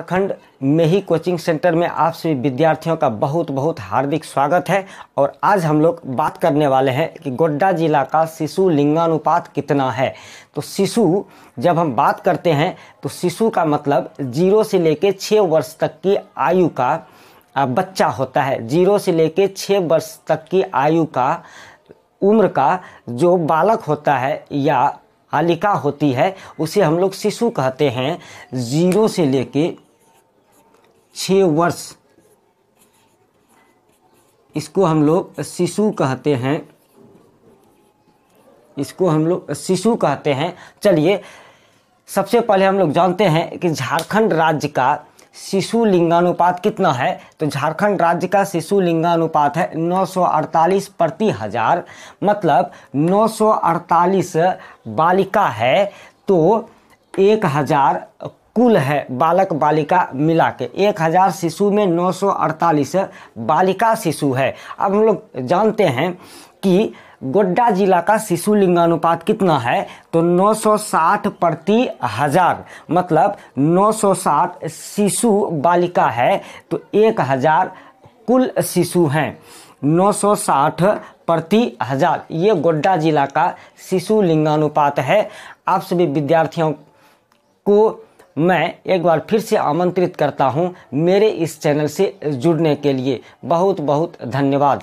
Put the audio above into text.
प्रखंड में ही coaching centre में आप सभी विद्यार्थियों का बहुत बहुत हार्दिक स्वागत है और आज हम लोग बात करने वाले हैं कि गोड्डा जिला का शिशु लिंगानुपात कितना है तो शिशु जब हम बात करते हैं तो शिशु का मतलब जीरो से लेकर छः वर्ष तक की आयु का बच्चा होता है जीरो से लेकर छः वर्ष तक की आयु का उम्र का जो बालक होता है या हालिका होती है उसे हम लोग शिशु कहते हैं जीरो से लेके छः वर्ष इसको हम लोग शिशु कहते हैं इसको हम लोग शिशु कहते हैं चलिए सबसे पहले हम लोग जानते हैं कि झारखंड राज्य का शिशु लिंगानुपात कितना है तो झारखंड राज्य का शिशु लिंगानुपात है 948 प्रति हजार मतलब 948 बालिका है तो एक हजार कुल है बालक बालिका मिला के एक हज़ार शिशु में नौ सौ अड़तालीस बालिका शिशु है अब हम लोग जानते हैं कि गोड्डा जिला का शिशु लिंगानुपात कितना है तो 960 प्रति हजार मतलब 960 शिशु बालिका है तो एक हजार कुल शिशु हैं 960 प्रति हजार ये गोड्डा जिला का शिशु लिंगानुपात है आप सभी विद्यार्थियों को मैं एक बार फिर से आमंत्रित करता हूँ मेरे इस चैनल से जुड़ने के लिए बहुत बहुत धन्यवाद